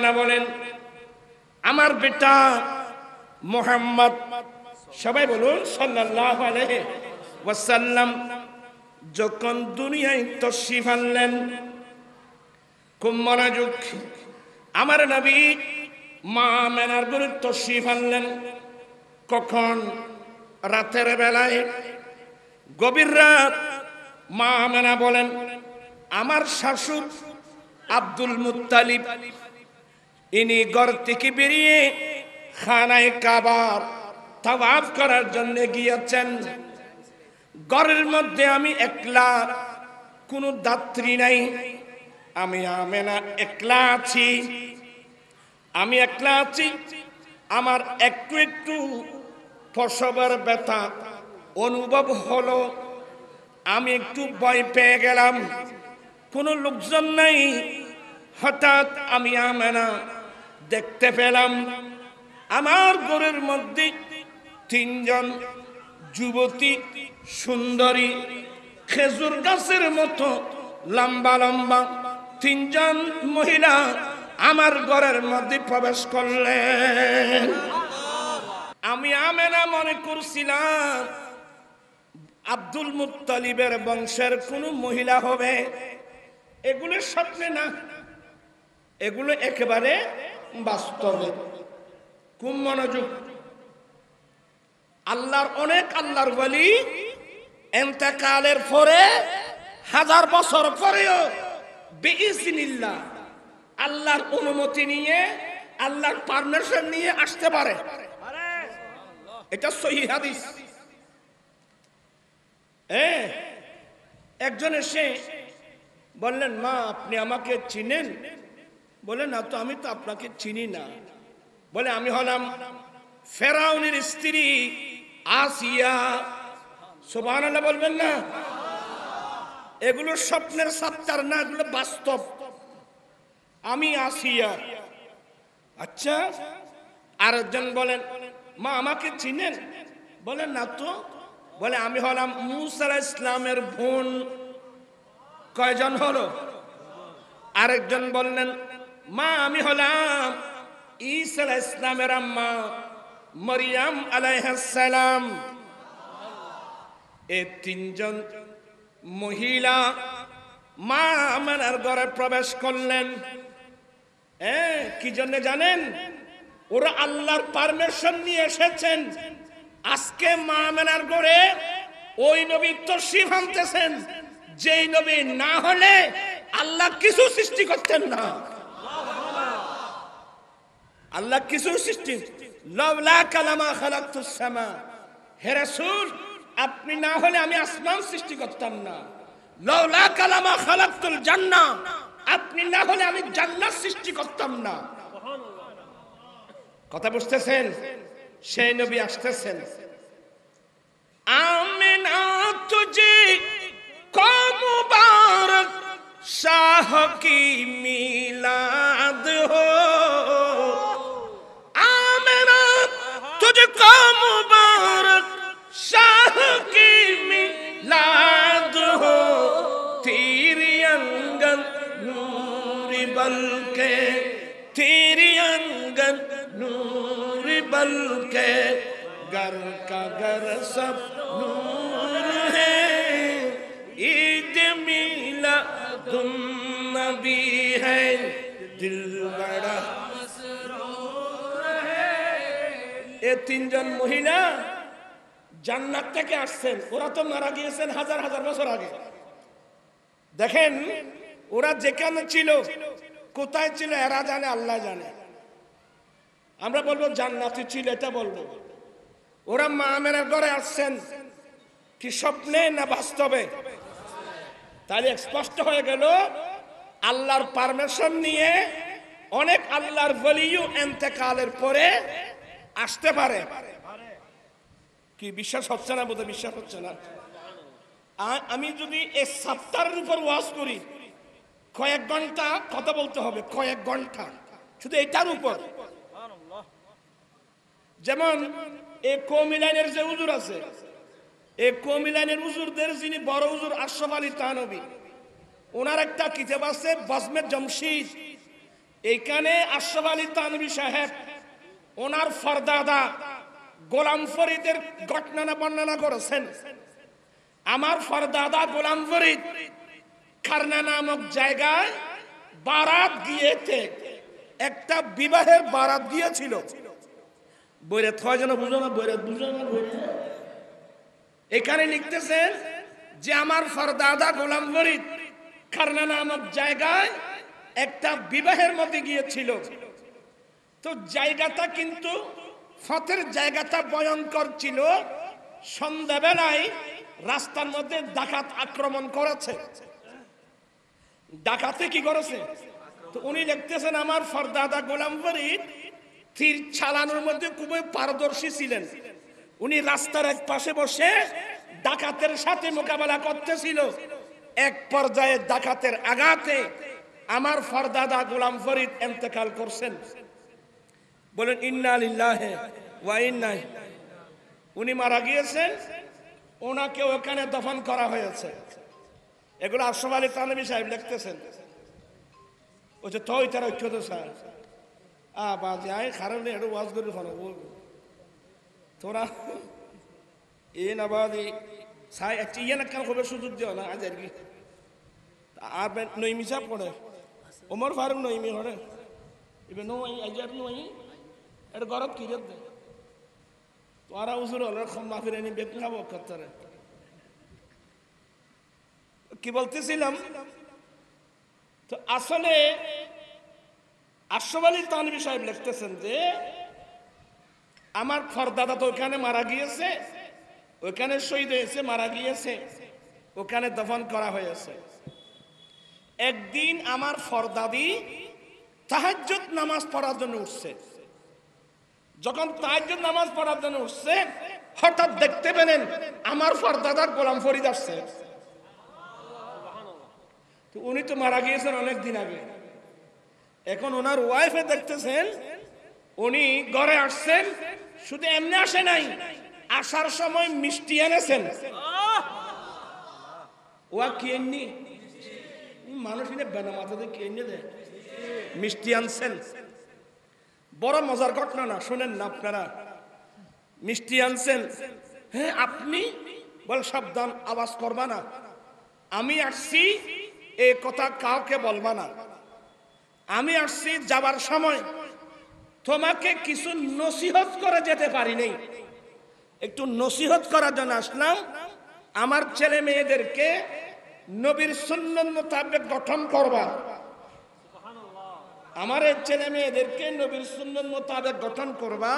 বলে না বলেন আমার বেটা মোহাম্মদ সবাই বলুন সাল্লাহ আলহে ওয়াসাল্লাম যখন দুনিয়ায় তশরিফ আনলেন খুব মনোযোগ আমার নবী মা মেনার গুরু তশরিফ আনলেন কখন রাতের বেলায় গভীর রাত মা মেনা বলেন আমার শাশুড় আব্দুল মুতালিব ইনি ঘর থেকে বেরিয়ে খানায় কাবার তাওয়াফ করার জন্য গিয়েছেন ঘরের মধ্যে আমি একলা কোনো দাত্রী নাই আমি আমেনা একলা আছি আমি একলা আছি আমার একটু একটু ফসবের ব্যথা অনুভব হলো আমি একটু ভয় পেয়ে গেলাম কোনো লোকজন নাই হঠাৎ আমি আমেনা দেখতে পেলাম আমার ঘরের মধ্যে তিনজন যুবতী সুন্দরী খেজুর গাছের মতো লম্বা লম্বা তিনজন মহিলা আমার ঘরের মধ্যে প্রবেশ করলেন আমি আমেনা মনে করছিলাম আব্দুল মুতালিবের বংশের কোনো মহিলা হবে এগুলো স্বপ্নে না এগুলো একেবারে বাস্তবে কুম মনোযোগ আল্লাহর অনেক আল্লাহর বলি এতেকালের পরে হাজার বছর পরেও বেসিনিল্লা আল্লাহর অনুমতি নিয়ে আল্লাহর পারমিশন নিয়ে আসতে পারে এটা সহি হাদিস একজনে সে বললেন মা আপনি আমাকে চিনেন বলে না তো আমি তো আপনাকে চিনি না বলে আমি হলাম ফেরাউনের স্ত্রী আসিয়া সোভান বলবেন না এগুলো স্বপ্নের সাত্তার না এগুলো বাস্তব আমি আসিয়া আচ্ছা আর একজন বলেন মা আমাকে চিনেন বলেন না তো বলে আমি হলাম মুসার ইসলামের বোন কয়জন হলো আরেকজন বললেন মা আমি হলাম ঈসা ইসলামের আম্মা মরিয়াম আলাইহাসালাম এ তিনজন মহিলা মা আমার ঘরে প্রবেশ করলেন হ্যাঁ কি জন্য জানেন ওরা আল্লাহর পারমিশন নিয়ে এসেছেন আজকে মা আমার ঘরে ওই নবী তশরিফ ভাঙতেছেন যেই নবী না হলে আল্লাহ কিছু সৃষ্টি করতেন না আল্লাহ কিছু সৃষ্টি হে রাসূল আপনি না হলে আমি আসমান সৃষ্টি করতাম না লওলা কালামা খালাকতুল জান্নাহ আপনি না হলে আমি জান্নাত সৃষ্টি করতাম না কথা বুঝতেছেন সেই নবী আসতেছেন আমি না তুঝে কমবার শাহ কি মিলাদ হো ساہ تیری انگن انگنگنور بلکہ گر کا گر سب نور ہے عید میلا تم نبی ہے دل بڑا اے تین جن مہینہ জান্নাত থেকে আসছেন ওরা তো মারা গিয়েছেন হাজার হাজার বছর আগে দেখেন ওরা যেখানে ছিল কোথায় ছিল এরা জানে আল্লাহ জানে আমরা বলবো জান্নাতি ছিল এটা বলবো ওরা মা মেরা ঘরে আসছেন কি স্বপ্নে না বাস্তবে তাহলে স্পষ্ট হয়ে গেল আল্লাহর পারমিশন নিয়ে অনেক আল্লাহর বলিও এতেকালের পরে আসতে পারে কি বিশ্বাস হচ্ছে না বোধহয় বিশ্বাস হচ্ছে না আমি যদি এই সাপ্তাহের উপর ওয়াজ করি কয়েক ঘন্টা কথা বলতে হবে কয়েক ঘন্টা শুধু এটার উপর যেমন এই কৌমি লাইনের যে উজুর আছে এই কৌমি লাইনের উজুরদের যিনি বড় উজুর আশরফ আলী তানবী ওনার একটা কিতাব আছে বজমের জমশিদ এইখানে আশরফ আলী তানবী সাহেব ওনার ফরদাদা গোলাম ফরিদের ঘটনা বর্ণনা করেছেন আমার ফরদাদা গোলাম ফরিদ খারনা নামক জায়গায় বারাত গিয়েতে একটা বিবাহের বারাত গিয়েছিল বইরে থয় যেন বুঝো না বইরে বুঝো না বইরে এখানে লিখতেছেন যে আমার ফরদাদা গোলাম ফরিদ খারনা নামক জায়গায় একটা বিবাহের মতে গিয়েছিল তো জায়গাটা কিন্তু ফতের জায়গাটা ভয়ঙ্কর ছিল সন্ধ্যাবেলায় রাস্তার মধ্যে ডাকাত আক্রমণ করেছে ডাকাতে কি করেছে তো উনি দেখতেছেন আমার ফরদাদা গোলাম ফরিদ তীর ছালানোর মধ্যে খুবই পারদর্শী ছিলেন উনি রাস্তার এক পাশে বসে ডাকাতের সাথে মোকাবেলা করতেছিল এক পর্যায়ে ডাকাতের আঘাতে আমার ফরদাদা গোলাম ফরিদ এন্তেকাল করছেন বলেন ইন্না আলিল্লাহে ওয়া ইন্না উনি মারা গিয়েছেন ওনাকে ওখানে দফন করা হয়েছে এগুলো আশরাফ আলী তানবি সাহেব লিখতেছেন বলছে যে তার তারা তো স্যার আ বা আয় কারণ এটা ওয়াজ করি ফোন তোরা এ না বাদি সাই একটি ইয়ে না কেন খুব সুযোগ দিও না আজ আর কি আর নইমি সাহেব পড়ে ওমর ফারুক নইমি হরে এবার নয় আজ আর নয় এটা গরম কি রে তোরা উজুর হলো খম মাফির এনে বেতন খাবো কি বলতেছিলাম তো আসলে আশ্রবালী আলী সাহেব লিখতেছেন যে আমার ফরদাদা তো ওখানে মারা গিয়েছে ওখানে শহীদ হয়েছে মারা গিয়েছে ওখানে দফন করা হয়েছে একদিন আমার ফরদাদি তাহাজ নামাজ পড়ার জন্য উঠছে যখন তাহাজ্জুদ নামাজ পড়ার জন্য উঠছে হঠাৎ দেখতে পেলেন আমার ফরদাদার গোলাম ফরিদ আসছে উনি তো মারা গিয়েছেন অনেক দিন আগে এখন ওনার ওয়াইফে দেখতেছেন উনি ঘরে আসছেন শুধু এমনি আসে নাই আসার সময় মিষ্টি এনেছেন ওয়া কি এমনি মানুষ বেনা মাথাতে কি এনে দেয় মিষ্টি আনছেন বড় মজার ঘটনা না শোনেন না আপনারা মিষ্টি আনছেন হ্যাঁ আপনি বল সাবধান আওয়াজ করবা না আমি আসছি এ কথা কাউকে বলবা না আমি আসছি যাবার সময় তোমাকে কিছু নসিহত করে যেতে পারি নেই একটু নসিহত করার জন্য আসলাম আমার ছেলে মেয়েদেরকে নবীর সুন্দর মোতাবেক গঠন করবা আমার ছেলে মেয়েদেরকে নবীর সুন্দর মোতাবেক গঠন করবা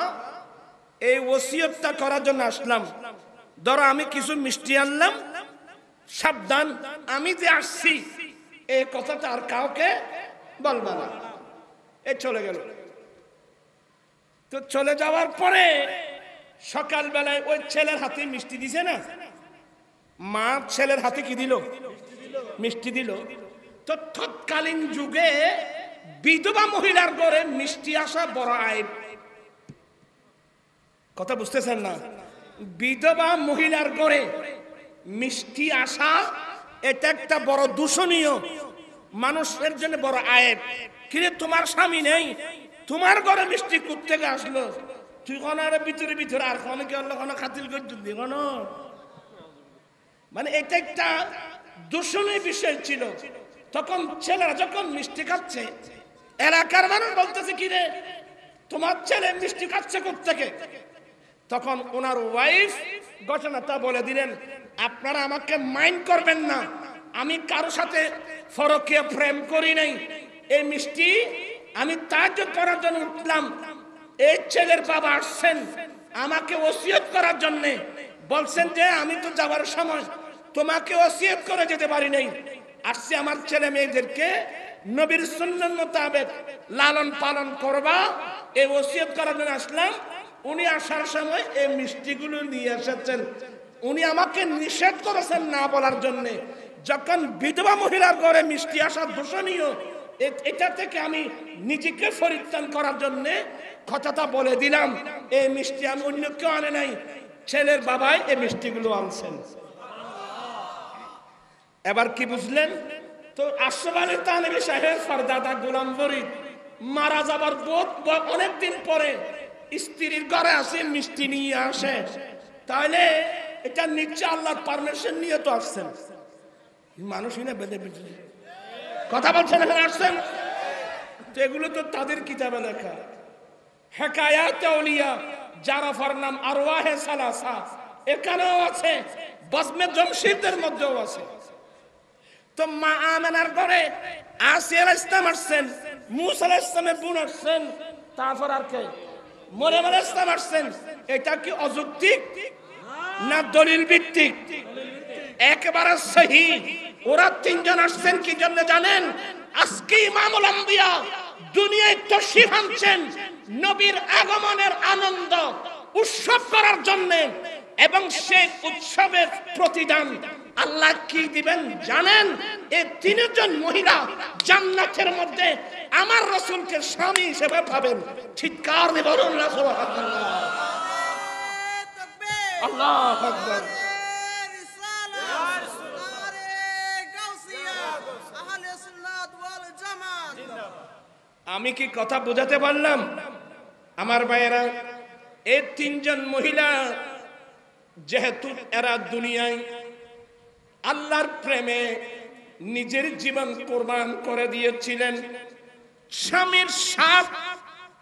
এই ওসিয়তটা করার জন্য আসলাম ধরো আমি কিছু মিষ্টি আনলাম সাবধান আমি যে আসছি এই কথাটা আর কাউকে বলবা না এ চলে গেল তো চলে যাওয়ার পরে সকালবেলায় ওই ছেলের হাতে মিষ্টি দিছে না মা ছেলের হাতে কি দিল মিষ্টি দিল তো তৎকালীন যুগে বিধবা মহিলার ঘরে মিষ্টি আসা বড় আইন কথা বুঝতেছেন না বিধবা মহিলার ঘরে মিষ্টি আসা এটা একটা বড় দূষণীয় মানুষের জন্য বড় আয়ের কিন্তু তোমার স্বামী নেই তোমার ঘরে মিষ্টি কুত থেকে আসলো তুই আর ভিতরে ভিতরে আর কি অন্য কোনো খাতিল করছি কোন মানে এটা একটা দূষণীয় বিষয় ছিল তখন ছেলেরা যখন মিষ্টি খাচ্ছে এলাকার মানুষ বলতেছে কি রে তোমার ছেলে মিষ্টি খাচ্ছে থেকে তখন ওনার ওয়াইফ ঘটনাটা বলে দিলেন আপনারা আমাকে মাইন্ড করবেন না আমি কারো সাথে ফরকে প্রেম করি নাই এই মিষ্টি আমি তার জন্য করার জন্য উঠলাম এই ছেলের বাবা আসছেন আমাকে ওসিয়ত করার জন্যে বলছেন যে আমি তো যাওয়ার সময় তোমাকে ওসিয়ত করে যেতে পারি নাই আসছে আমার ছেলে মেয়েদেরকে নবীর সুন্নাত মোতাবেক লালন পালন করবা এই ওসিয়ত করার জন্য আসলাম উনি আসার সময় এই মিষ্টিগুলো নিয়ে এসেছেন উনি আমাকে নিষেধ করেছেন না বলার জন্যে যখন বিধবা মহিলার ঘরে মিষ্টি আসা দূষণীয় এটা থেকে আমি নিজেকে পরিত্রাণ করার জন্যে কথাটা বলে দিলাম এই মিষ্টি আমি অন্য কেউ আনে নাই ছেলের বাবাই এই মিষ্টিগুলো আনছেন এবার কি বুঝলেন তো আশ্রবানের আলী তানবী সাহেব ফরদাদা গোলাম ফরিদ মারা যাবার বোধ অনেকদিন পরে স্ত্রীর ঘরে আসে মিষ্টি নিয়ে আসে তাহলে এটা নিচ্ছে আল্লাহর পারমিশন নিয়ে তো আসছেন মানুষই না বেঁধে বেঁধে কথা বলছেন এখানে আসছেন তো এগুলো তো তাদের কিতাবে লেখা হেকায়া তেউলিয়া জারাফার নাম আরওয়াহে সালাসা এখানেও আছে বসমে জমশিদের মধ্যেও আছে তো মা আমেনার ঘরে আসিয়াল ইসলাম আসছেন মুসাল ইসলামের বোন আসছেন তারপর আর কে মরিয়াম ইসলাম আসছেন এটা কি অযৌক্তিক না দলিল ভিত্তিক একেবারে সহি ওরা তিনজন আসছেন কি জন্য জানেন আজকে ইমামুল আম্বিয়া দুনিয়ায় তশিফ আনছেন নবীর আগমনের আনন্দ উৎসব করার জন্য এবং সেই উৎসবের প্রতিদান আল্লাহ কি দিবেন জানেন এই তিনজন মহিলা জান্নাতের মধ্যে আমার রসুলকে স্বামী হিসেবে পাবেন চিৎকার বলুন আমি কি কথা বোঝাতে পারলাম আমার ভাইয়েরা এই তিনজন মহিলা যেহেতু এরা দুনিয়ায় আল্লাহর প্রেমে নিজের জীবন কোরবান করে দিয়েছিলেন স্বামীর সাপ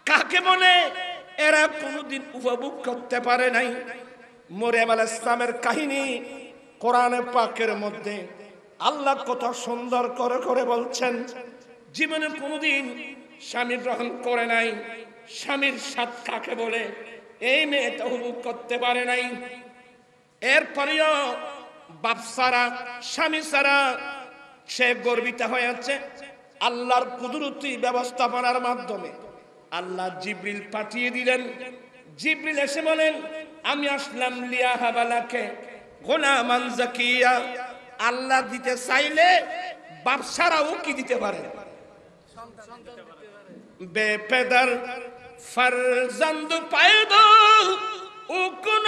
কাকে বলে এরা কোনোদিন উপভোগ করতে পারে নাই মরিয়াম আল ইসলামের কাহিনী কোরআনে পাকের মধ্যে আল্লাহ কত সুন্দর করে করে বলছেন জীবনে কোনদিন স্বামী গ্রহণ করে নাই স্বামীর সাথ কাকে বলে এই মেয়ে তো উপভোগ করতে পারে নাই এরপরেও বাপ সারা স্বামী সারা সে গর্বিত হয়ে আছে আল্লাহর কুদরতি ব্যবস্থাপনার মাধ্যমে আল্লাহ জিব্রিল পাঠিয়ে দিলেন জিব্রিল এসে বলেন আমি আসলাম লিয়া হাবালাকে গোলামান জাকিয়া আল্লাহ দিতে চাইলে বাপ সারাও কি দিতে পারে বেপেদার ফারজান্দ পায়দ ও কোন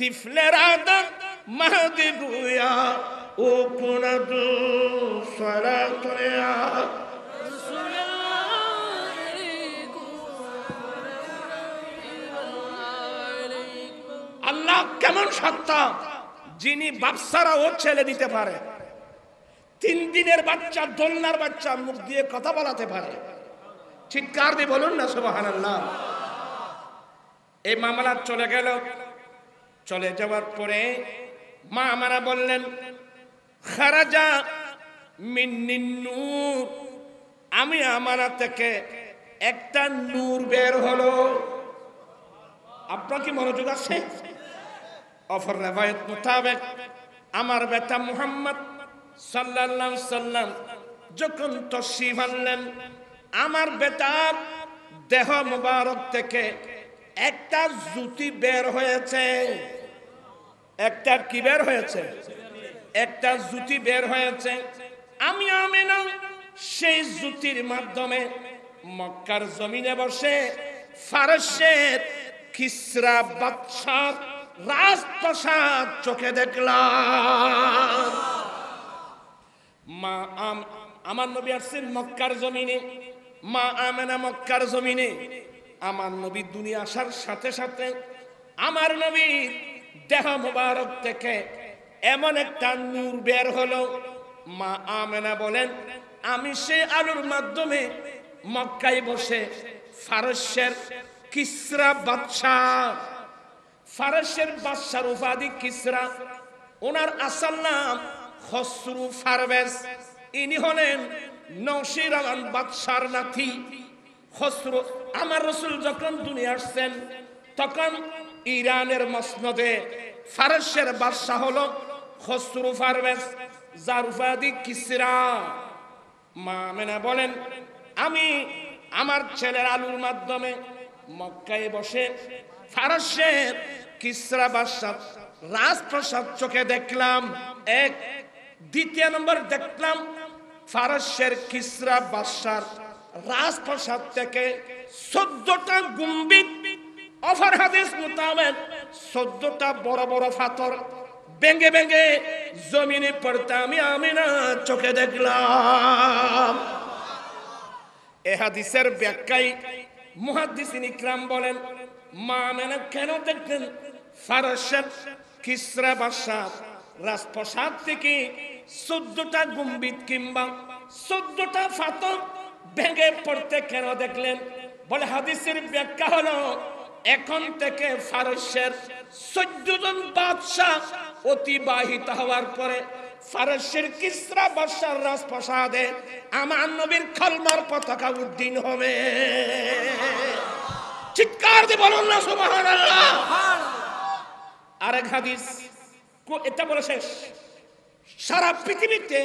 তিফলের ও আল্লাহ কেমন সত্তা যিনি বাপসারা ও ছেলে দিতে পারে তিন দিনের বাচ্চা দোলনার বাচ্চা মুখ দিয়ে কথা বলাতে পারে চিৎকার দিয়ে বলুন না সুবাহ এই মামলা চলে গেল চলে যাওয়ার পরে মা আমারা বললেন খারাজা মিন্নিন্নুর আমি আমারা থেকে একটা নূর বের হলো আপনার কি মনোযোগ আছে অফর রেবায়ত মোতাবেক আমার বেটা মুহাম্মদ সাল্লাল্লাহু সাল্লাম যখন তসি ভাঙলেন আমার বেটার দেহ মুবারক থেকে একটা জুতি বের হয়েছে একটার কি বের হয়েছে একটা জুতি বের হয়েছে আমি না সেই জুতির মাধ্যমে মক্কার জমিনে বসে ফারসের খিসরা বাদশাহ রাজপ্রসাদ চোখে দেখলাম মা আম আমার নবী আসছেন মক্কার জমিনে মা আমেনা মক্কার জমিনে আমার নবী দুনিয়া আসার সাথে সাথে আমার নবী দেহ মুবারক থেকে এমন একটা নূর বের হলো মা আমেনা বলেন আমি সে আলোর মাধ্যমে মক্কায় বসে ফারস্যের কিসরা বাদশাহ ফারস্যের বাদশার উপাধি কিসরা ওনার আসল নাম খসরু ফারবেস ইনি হলেন নৌশির আলম বাদশার নাথি খসরু আমার রসুল যখন দুনিয়া আসছেন তখন ইরানের মসনদে ফারসের বাদশাহ হল খসরু ফারবেজ জারুফাদি কিসরা মা বলেন আমি আমার ছেলের আলুর মাধ্যমে মক্কায় বসে ফারসের কিসরা বাদশাহ রাজপ্রসাদ চোখে দেখলাম এক দ্বিতীয় নম্বর দেখলাম ফারসের কিসরা বাদশাহ রাজপ্রসাদ থেকে চোদ্দটা গুম্বিত অফার হাদিস মোতাবেক সদ্যটা বড় বড় ফাতর বেঙ্গে বেঙ্গে জমিনে পড়তে আমি আমি না চোখে দেখলাম এ হাদিসের ব্যাখ্যায় মুহাদ্দিসিন ইকরাম বলেন মা মেনে কেন দেখলেন ফারসের কিসরা বাসা রাজপ্রসাদ থেকে সদ্যটা গম্বিত কিংবা সদ্যটা ফাতর ভেঙে পড়তে কেন দেখলেন বলে হাদিসের ব্যাখ্যা হলো এখন থেকে ফারসের চোদ্দ জন বাদশাহ অতিবাহিত হওয়ার পরে ফারসের কিসরা বাদশার রাজপ্রাসাদে আমার নবীর খলমার পতাকা উদ্দিন হবে চিৎকার দিয়ে বলুন না সুবহানাল্লাহ আরেক হাদিস এটা বলে শেষ সারা পৃথিবীতে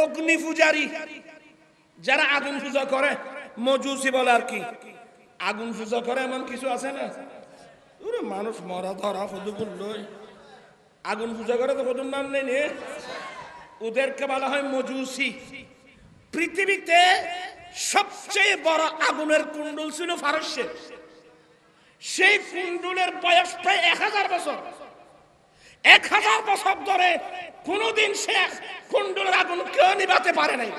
অগ্নি পূজারী যারা আগুন পূজা করে মজুসি বলে আর কি আগুন পূজা করে এমন কিছু আছে না ওরে মানুষ মরা ধরা ফদু বললই আগুন পূজা করে তো ফদুর নাম নেই নে ওদেরকে বলা হয় মজুসি পৃথিবীতে সবচেয়ে বড় আগুনের কুণ্ডুল ছিল ফারস্যের সেই কুণ্ডুলের বয়স প্রায় এক হাজার বছর এক হাজার বছর ধরে কোনোদিন সে কুণ্ডলের আগুন কেউ নিবাতে পারে নাই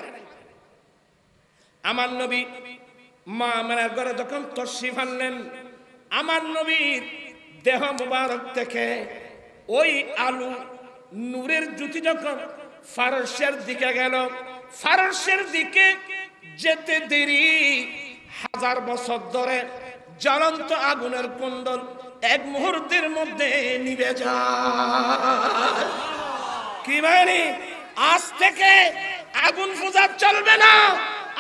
আমার নবী মা আমার মানে ঘরে যখন তর্ষি ফানলেন আমার নবীর দেহ মুবারক থেকে ওই আলু নূরের জুতি যখন ফারসের দিকে গেল ফারসের দিকে যেতে দেরি হাজার বছর ধরে জ্বলন্ত আগুনের কুণ্ডল এক মুহূর্তের মধ্যে নিবে যায় কি বাহিনী আজ থেকে আগুন পূজা চলবে না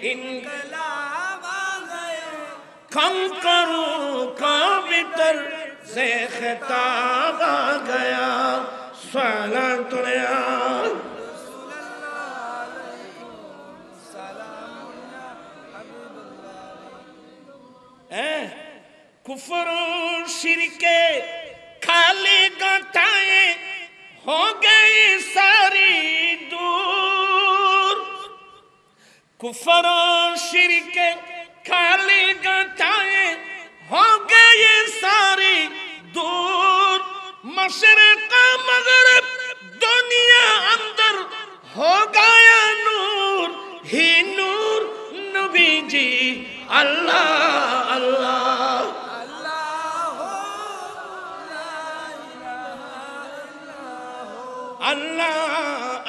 انقلاب کم کروں کا بتر سے خطاب آ گیا سوالا تنیاد کفر و شرکے کھالے گاتائیں ہو گئے سب কুফর শিরকে খালি গাটায়ে হো গয়ে সারি দূর মশরক মগরব দুনিয়া অন্দর হো গায়া নূর হি নূর নবীজি আল্লাহ আল্লাহ আল্লাহ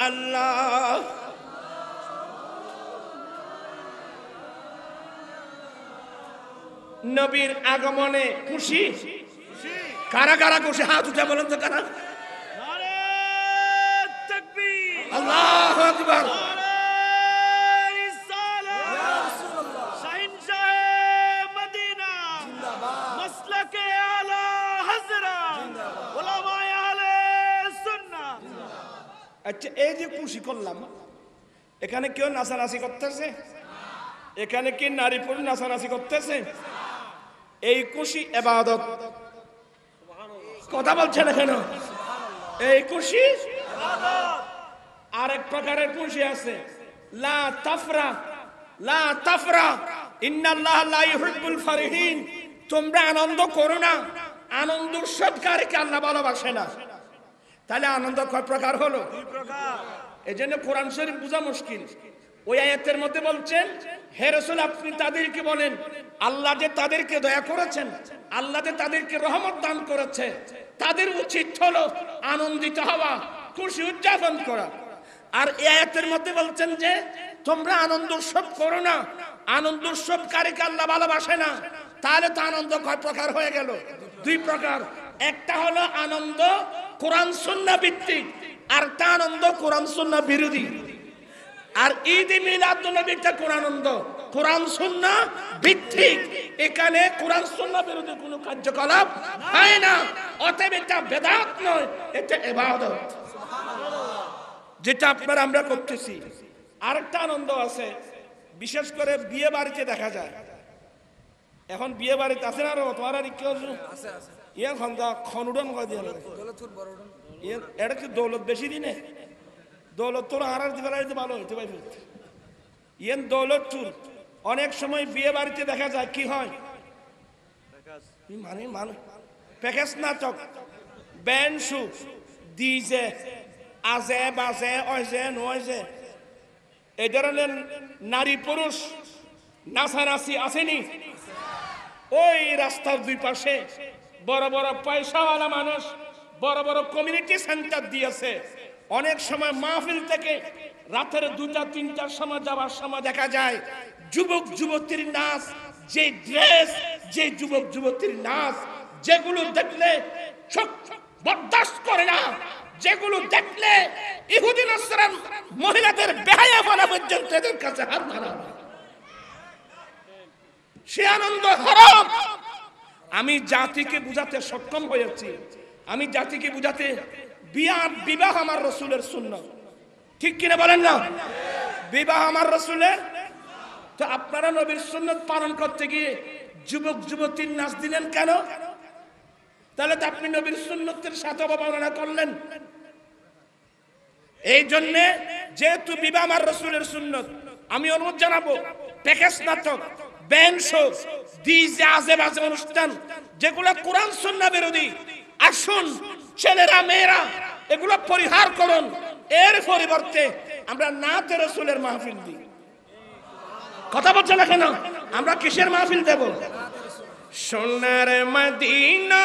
আল্লাহ নবীর আগমনে খুশি কারা কারা খুশি হাত উঠে বলেন তো কারা আচ্ছা এই যে খুশি করলাম এখানে কেউ নাচানাচি করতেছে এখানে কি নারী পুরুষ নাচানাচি করতেছে এই খুশি এবাদত কথা বলছে না কেন এই খুশি আরেক প্রকারের খুশি আছে লা তাফরা লা তাফরা ইন্নাল্লাহ লা ইউহিব্বুল ফারিহিন তোমরা আনন্দ করো না আনন্দ সৎকারকে আল্লাহ ভালোবাসে না তাহলে আনন্দ কয় প্রকার হলো এই জন্য কোরআন শরীফ বোঝা মুশকিল ওই আয়াতের মধ্যে বলছেন হে রসুল আপনি তাদেরকে বলেন আল্লাহ যে তাদেরকে দয়া করেছেন আল্লাহ যে তাদেরকে রহমত দান করেছে তাদের উচিত হলো আনন্দিত হওয়া খুশি উদযাপন করা আর এই আয়াতের মধ্যে বলছেন যে তোমরা আনন্দ উৎসব করো না আনন্দ উৎসব কারিকে আল্লাহ ভালোবাসে না তাহলে তো আনন্দ কয় প্রকার হয়ে গেল দুই প্রকার একটা হলো আনন্দ কোরআন সুন্না ভিত্তিক আর তা আনন্দ কোরআন সুন্না বিরোধী আর ঈদ নবীটা কোরআনন্দ কোরআন সুন্না ভিত্তিক এখানে কোরআন সুন্না বিরোধী কোনো কার্যকলাপ হয় না অতএব এটা বেদাত নয় এটা এবাদত যেটা আপনারা আমরা করতেছি আরেকটা আনন্দ আছে বিশেষ করে বিয়ে বাড়িতে দেখা যায় এখন বিয়ে বাড়িতে আছে না তোমার আর কেউ ইয়ে খন্দা খনুডন কয় দিয়ে ইয়ে, এটা কি দৌলত বেশি দিনে দৌলতর হারাইতে ফেরাইতে ভালো হইতে পারি ইয়েন দৌলতপুর অনেক সময় বিয়ে বাড়িতে দেখা যায় কি হয় মানে মানে প্যাকেজ নাটক ব্যান্ড শু ডিজে আজে বাজে অজে নয়জে এই ধরনের নারী পুরুষ নাসানাসি আসেনি ওই রাস্তার দুই পাশে বড় বড় পয়সাওয়ালা মানুষ বড় বড় কমিউনিটি সেন্টার দিয়েছে অনেক সময় মাহফিল থেকে রাতের দুটা তিনটার সময় যাওয়ার সময় দেখা যায় যুবক যুবতীর নাচ যে ড্রেস যে যুবক যুবতীর নাচ যেগুলো দেখলে বরদাস্ত করে না যেগুলো দেখলে ইহুদিন মহিলাদের বেহায়া বলা পর্যন্ত এদের কাছে হাত ধরা সে আনন্দ হরম আমি জাতিকে বুঝাতে সক্ষম হয়েছি আমি জাতিকে বুঝাতে বিয়ার বিবাহ আমার রসুলের শূন্য ঠিক কিনা বলেন না বিবাহ আমার রসুলের তো আপনারা নবীর সুন্নত পালন করতে গিয়ে যুবক যুবতীর নাচ দিলেন কেন তাহলে তো আপনি নবীর সুন্নতের সাথে অবমাননা করলেন এই জন্যে যেহেতু বিবাহ আমার রসুলের সুন্নত আমি অনুরোধ জানাবো প্যাকেজ নাটক ব্যান্ড শো ডিজে আজে বাজে অনুষ্ঠান যেগুলো কোরআন সুন্না বিরোধী আসুন ছেলেরা মেয়েরা এগুলো পরিহার করুন এর পরিবর্তে আমরা নাতে রসুলের মাহফিল দিই কথা বলছে না কেন আমরা কিসের মাহফিল দেব সোনার মদিনা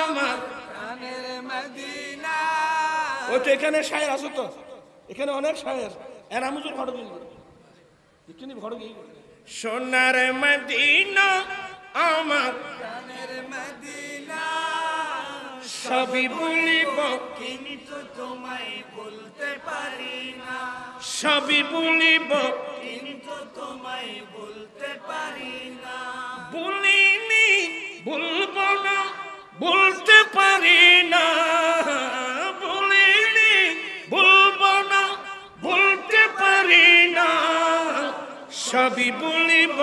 আমার ওই তো এখানে শায়ের আছে তো এখানে অনেক শায়ের এরা মুজুর ঘর দিল এখানে ঘর গিয়ে সোনার মদিনা আমার মদিনা সবই বলিব কিন্তু তোমায় বলতে পারি না সবই বলিব কিন্তু তোমায় বলতে পারি না বলিনি বলবো না বলতে পারি না বলিনি বলবো না বলতে পারি না সবই বলিব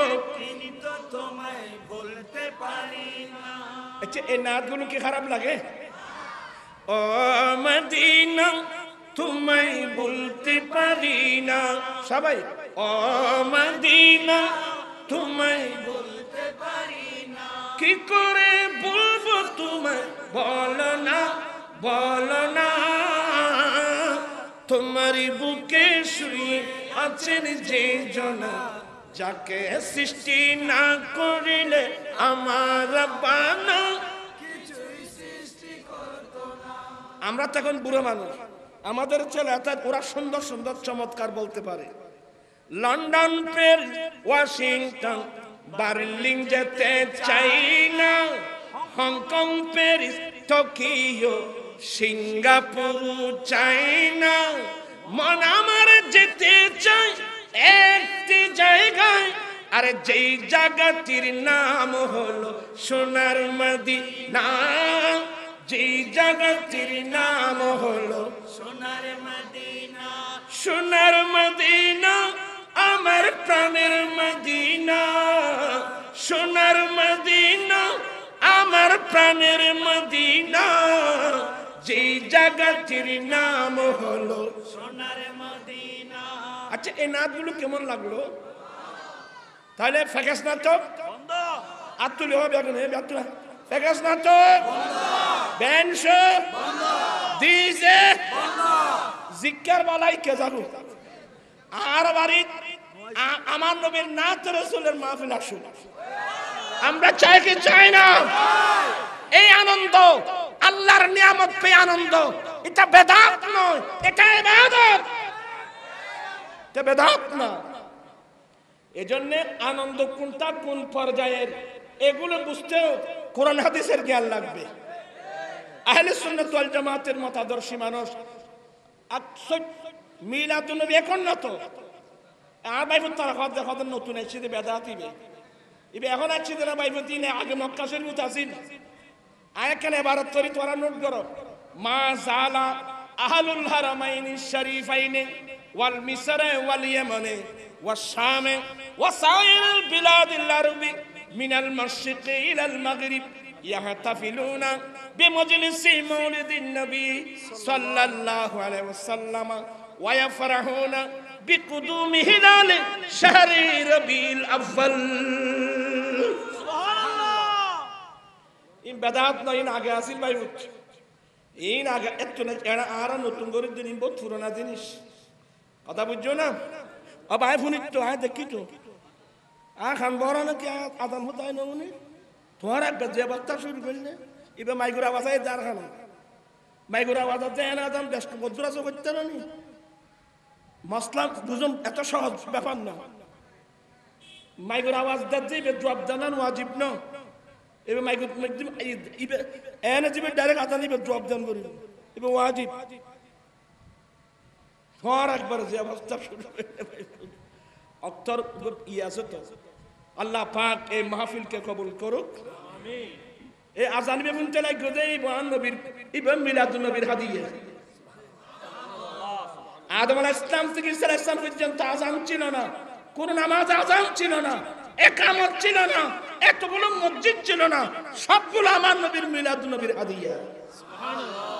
এই নাচগুলো কি খারাপ লাগে ও মদিনা তুমি বলতে পারি না সবাই ও মদিনা তুমি বলতে পারি না কি করে বলবো তুমি বল না বল না তোমার বুকে শুয়ে আছেন যে জনা যাকে সৃষ্টি না করিলে আমার বানা আমরা তো এখন বুড়ো মানুষ আমাদের ছেলে অর্থাৎ ওরা সুন্দর সুন্দর চমৎকার বলতে পারে লন্ডন পের ওয়াশিংটন বার্লিং যেতে চাই না হংকং প্যারিস টোকিও সিঙ্গাপুর না মন আমার যেতে চাই একটি জায়গায় আরে যেই জায়গাটির নাম হলো সোনার মদিনা যেই জায়গাটির নাম হলো সোনার মদিনা সোনার মদিনা আমার প্রাণের মদিনা সোনার মদিনা আমার প্রাণের মদিনা যেই জায়গাটির নাম হলো সোনার মদিনা আচ্ছা এই নাচগুলো কেমন লাগলো তাহলে ফ্যাকাস নাচ আর তুলে হবে ফেকাস ফ্যাকাস ব্যাংশো দিজে জিজ্ঞার বালাই কে জানো আর বাড়ি আমার নবীর নাচ রসুলের মাহফিল আসুন আমরা চাই কি চাই না এই আনন্দ আল্লাহর নিয়ামত পে আনন্দ এটা বেদাত নয় এটা ইবাদত এটা বেদাত না এজন্য আনন্দ কোনটা কোন পর্যায়ের এগুলো বুঝতেও কোরআন হাদিসের জ্ঞান লাগবে أهل السنة والجماعة المتا درشي مانوش أكسج ميلاتو نو بيكون نتو أعبائي آه، في الطرقات ده خاطر نتو نشي ده بيداتي بي إبه أخونا اتشي ده نبائي في دين آج مقاشر متازين آيه كان عبارت طوري توارا نوت گرو ما زالا أهل الحرمين الشريفين والمصر واليمن والشام وسائر البلاد العربي من المشرق إلى المغرب يحتفلون بمجلس مولد النبي صلى الله عليه وسلم ويفرحون بقدوم هلال شهر ربيع الأول إن بدأتنا إن عجاز الميوت إن عجاز أنا أرى نتون غير الدين بطفرنا دينش কথা বুঝছো না অবায় ফুনিত তো হ্যাঁ দেখি তো আর খান বড় নাকি আদান হতায় না উনি তোমার একটা যে বার্তা শুরু করলে ইবে মাইগুর আওয়াজ যার খানা মাইগুর আওয়াজ যে না দাম ব্যস্ত বন্ধুরা চো করতে নি মশলা দুজন এত সহজ ব্যাপার না মাইগুর আওয়াজ দাচ্ছে ইবে জবাব জানান ওয়াজিব না এবে মাইগুর এনে জিবে ডাইরেক্ট আদান ইবে জবাব জান করি ইবে ওয়াজিব হওয়ার একবার যে অবস্থা শুরু ইয়ে আছে তো আল্লাহ পাক এই মাহফিলকে কবুল করুক আমিন এই আজান বেগুনতে লাগবে যে ইবান নবীর ইবান মিলাদুল নবীর হাদিয়া আদম আলাহ ইসলাম থেকে ইসা ইসলাম পর্যন্ত আজান ছিল না কোন নামাজ আজান ছিল না একামত ছিল না এতগুলো মসজিদ ছিল না সবগুলো আমার নবীর মিলাদ নবীর হাদিয়া সুবহানাল্লাহ